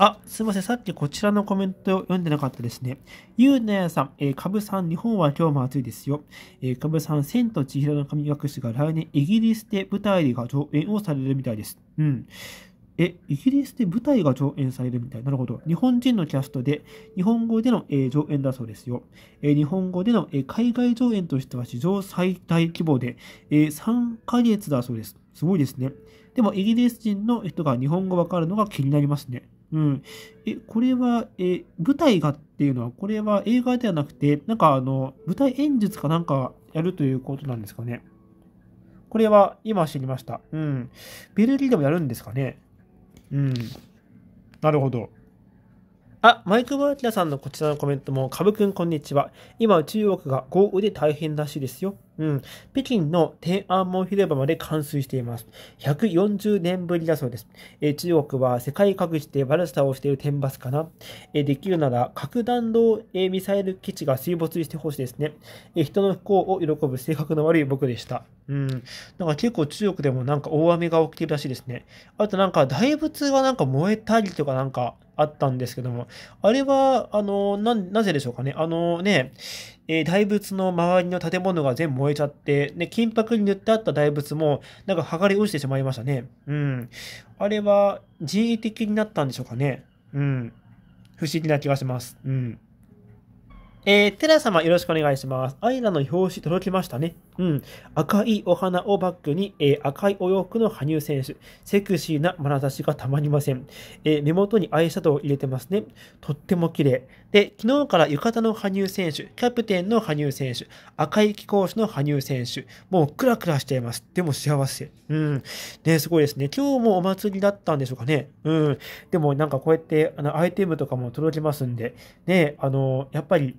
あ、すいません。さっきこちらのコメントを読んでなかったですね。ゆうなやさん、えー、かぶさん、日本は今日も暑いですよ。えー、かぶさん、千と千尋の神隠しが来年イギリスで舞台が上演をされるみたいです。うん。え、イギリスで舞台が上演されるみたい。なるほど。日本人のキャストで、日本語での、えー、上演だそうですよ。えー、日本語での、えー、海外上演としては史上最大規模で、え3ヶ月だそうです。すごいですね。でも、イギリス人の人が日本語わかるのが気になりますね。うん。え、これは、え、舞台がっていうのは、これは映画ではなくて、なんかあの、舞台演術かなんかやるということなんですかね。これは今知りました。うん。ベルギーでもやるんですかね。うん。なるほど。あ、マイクボアキラさんのこちらのコメントも、ぶくんこんにちは。今、中国が豪雨で大変らしいですよ。うん。北京の天安門広場まで冠水しています。140年ぶりだそうです。え中国は世界各地でバターをしている天罰かな。えできるなら、核弾道えミサイル基地が水没してほしいですね。え人の不幸を喜ぶ性格の悪い僕でした。うん。なんか結構中国でもなんか大雨が起きてるらしいですね。あとなんか大仏がなんか燃えたりとかなんか、あったんですけども、あれは、あの、な、なぜでしょうかね。あのね、えー、大仏の周りの建物が全部燃えちゃって、ね、金箔に塗ってあった大仏も、なんか剥がれ落ちてしまいましたね。うん。あれは、人為的になったんでしょうかね。うん。不思議な気がします。うん。えー、テラ様よろしくお願いします。アイラの表紙届きましたね。うん。赤いお花をバックに、えー、赤いお洋服の羽生選手。セクシーな眼差しがたまりません。えー、目元にアイシャドウを入れてますね。とっても綺麗。で、昨日から浴衣の羽生選手、キャプテンの羽生選手、赤い貴公子の羽生選手。もうクラクラしちゃいます。でも幸せ。うん。ね、すごいですね。今日もお祭りだったんでしょうかね。うん。でもなんかこうやって、あの、アイテムとかも届きますんで、ね、あの、やっぱり、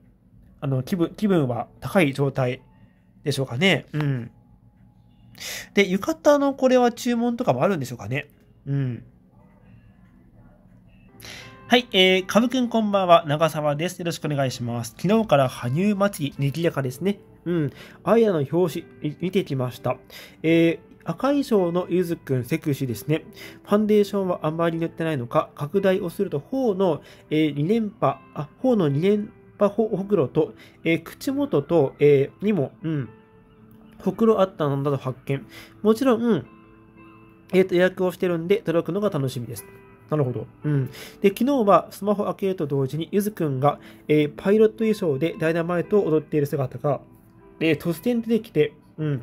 あの、気分、気分は高い状態でしょうかね。うん。で、浴衣のこれは注文とかもあるんでしょうかね。うん。はい、えー、かぶくんこんばんは、長澤です。よろしくお願いします。昨日から羽生祭り、にぎやかですね。うん、アイアの表紙、見てきました。えー赤い装のゆずくんセクシーですね。ファンデーションはあんまり塗ってないのか、拡大をすると、頬の、えー、2連覇、あ、頬の2連ぱほくろと、えー、口元と、えー、にも、うん、ほくろあったのだと発見。もちろん、えっ、ー、と、予約をしてるんで、届くのが楽しみです。なるほど。うん。で、昨日はスマホ開けると同時に、ゆずくんが、えー、パイロット衣装でダイナマイトを踊っている姿が、えー、突然出てきて、うん。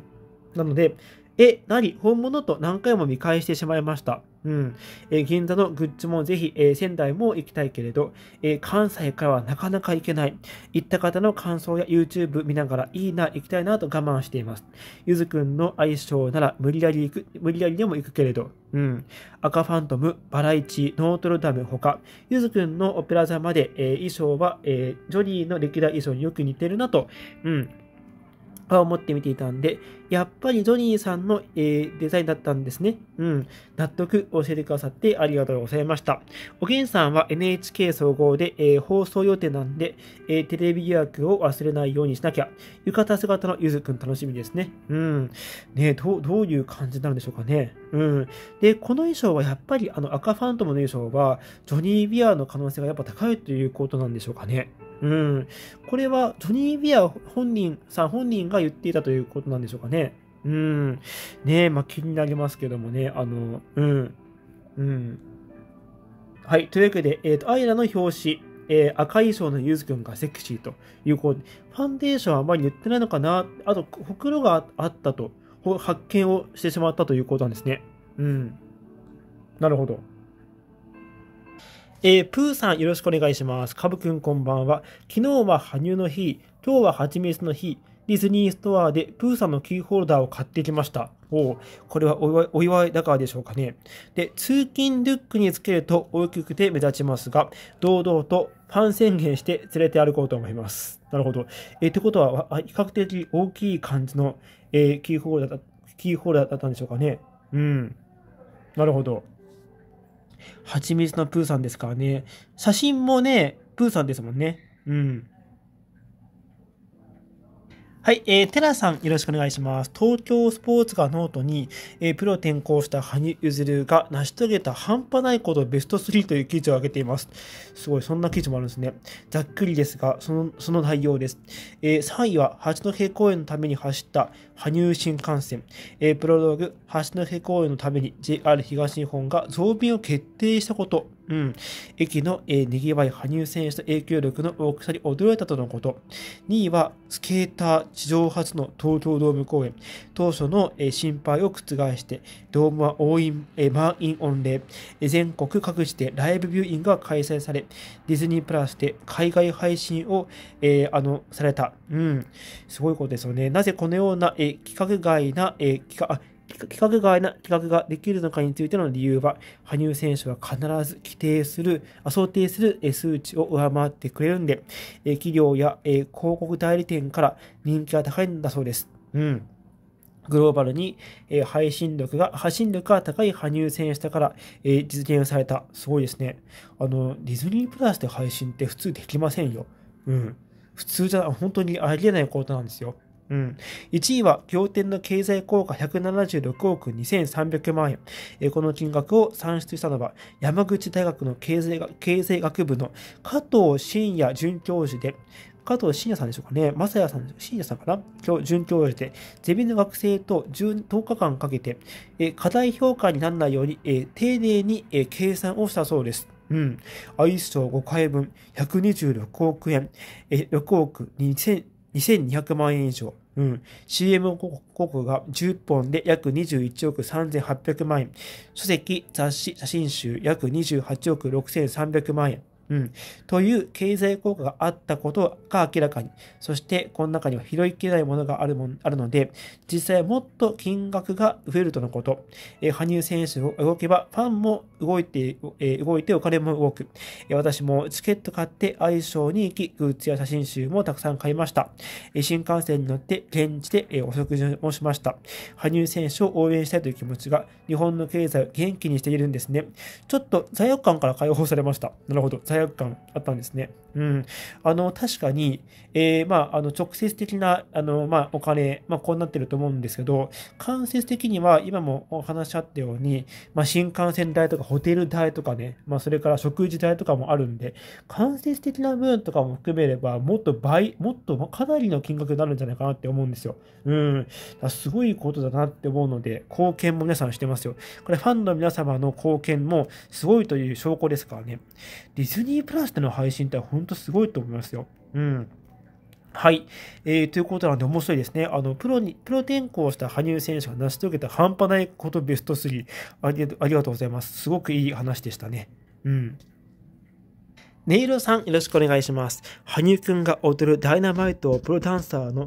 なので、え、なり、本物と何回も見返してしまいました。うん。え銀座のグッズもぜひ、えー、仙台も行きたいけれど、えー、関西からはなかなか行けない。行った方の感想や YouTube 見ながら、いいな、行きたいなと我慢しています。ゆずくんの相性なら、無理やり行く、無理やりでも行くけれど、うん。赤ファントム、バラエティ、ノートルダムほか、ゆずくんのオペラ座まで、え衣装は、えジョニーの歴代衣装によく似てるなと、うん。は思って見ていたんで、やっぱりジョニーさんの、えー、デザインだったんですね。うん。納得教えてくださってありがとうございました。おげんさんは NHK 総合で、えー、放送予定なんで、えー、テレビ予約を忘れないようにしなきゃ。浴衣姿のゆずくん楽しみですね。うん。ねどどういう感じになるんでしょうかね。うん。で、この衣装はやっぱりあの赤ファントムの衣装は、ジョニー・ビアの可能性がやっぱ高いということなんでしょうかね。うん。これはジョニー・ビア本人さん本人が言っていたということなんでしょうかね。うん。ねまあ、気になりますけどもね、あの、うん。うん。はい。というわけで、えっ、ー、と、アイラの表紙、えー、赤い衣装のゆずくんがセクシーという、こう、ファンデーションはあまり塗ってないのかな。あと、ほくろがあったと、発見をしてしまったということなんですね。うん。なるほど。えー、プーさんよろしくお願いします。かぶくんこんばんは。昨日は羽生の日、今日は蜂蜜の日、ディズニーストアでプーさんのキーホルダーを買ってきました。おお、これはお祝いだからでしょうかね。で、通勤ルックにつけると大きくて目立ちますが、堂々とファン宣言して連れて歩こうと思います。なるほど。えー、ってことは、比較的大きい感じの、えー、キーホルダーだ、キーホルダーだったんでしょうかね。うん。なるほど。蜂蜜のプーさんですからね。写真もね、プーさんですもんね。うん。はい、えー、テラさんよろしくお願いします。東京スポーツがノートに、えー、プロ転向した羽生結弦が成し遂げた半端ないことベスト3という記事を上げています。すごい、そんな記事もあるんですね。ざっくりですが、その、その内容です。えー、3位は、八戸公園のために走った羽生新幹線。えー、プロローグ、八戸公園のために JR 東日本が増便を決定したこと。うん、駅の、えー、にぎわい、羽生選手の影響力の大きさに驚いたとのこと。2位は、スケーター地上初の東京ドーム公演。当初の、えー、心配を覆して、ドームは応援、えー、満員御礼。全国各地でライブビューイングが開催され、ディズニープラスで海外配信を、えー、あの、された。うん、すごいことですよね。なぜこのような、えー、規格外な、えー、規格、企画外な企画ができるのかについての理由は、羽生選手は必ず規定する、想定する数値を上回ってくれるんで、企業や広告代理店から人気が高いんだそうです。うん。グローバルに、配信力が、発信力が高い羽生選手だから、実現された。すごいですね。あの、ディズニープラスで配信って普通できませんよ。うん。普通じゃ、本当にありえないことなんですよ。うん、1位は業天の経済効果176億2300万円、えこの金額を算出したのは山口大学の経済経済学部の加藤真也准教授で、加藤慎也さんでしょうかね、さ也さん、慎也さんかな今日、准教授で、ゼミの学生と 10, 10日間かけて、え課題評価にならないように、え丁寧に、え計算をしたそうです。うん。アイス5回分、126億円、え6億2000、2200万円以上。うん。CM 広告が10本で約21億3800万円。書籍、雑誌、写真集約28億6300万円。うん、という経済効果があったことが明らかに、そしてこの中には拾いきれないものがあるもあるので、実際もっと金額が増えるとのこと、えー、羽生選手が動けばファンも動いて、えー、動いてお金も動く、えー、私もチケット買って愛称に行き、グッズや写真集もたくさん買いました。えー、新幹線に乗って現地で、えー、お食事もしました。羽生選手を応援したいという気持ちが日本の経済を元気にしているんですね。ちょっと罪悪感から解放されました。なるほど。罪あったんですね。うん。あの、確かに、えー、まあ、あの、直接的な、あの、まあ、お金、まあ、こうなってると思うんですけど、間接的には、今もお話しあったように、まあ、新幹線代とかホテル代とかね、まあ、それから食事代とかもあるんで、間接的な分とかも含めれば、もっと倍、もっとかなりの金額になるんじゃないかなって思うんですよ。うん。すごいことだなって思うので、貢献も皆さんしてますよ。これ、ファンの皆様の貢献もすごいという証拠ですからね。ディズニープラスでの配信って本当すごいと思いますよ。うん。はい、えー。ということなんで面白いですね。あの、プロに、プロ転向した羽生選手が成し遂げた半端ないことベスト3。ありありがとうございます。すごくいい話でしたね。うん。ネイロさん、よろしくお願いします。羽生くんが踊るダイナマイトをプロダンサーの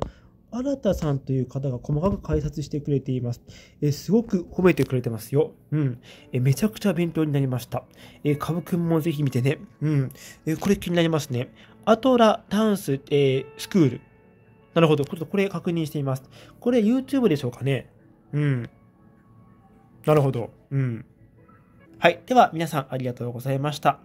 新田さんという方が細かく解説してくれています。えすごく褒めてくれてますよ。うん。えめちゃくちゃ勉強になりました。えー、株くんもぜひ見てね。うん。えこれ気になりますね。アトラダンス、えー、スクール。なるほど。ちょっとこれ確認してみます。これ YouTube でしょうかね。うん。なるほど。うん。はい。では、皆さんありがとうございました。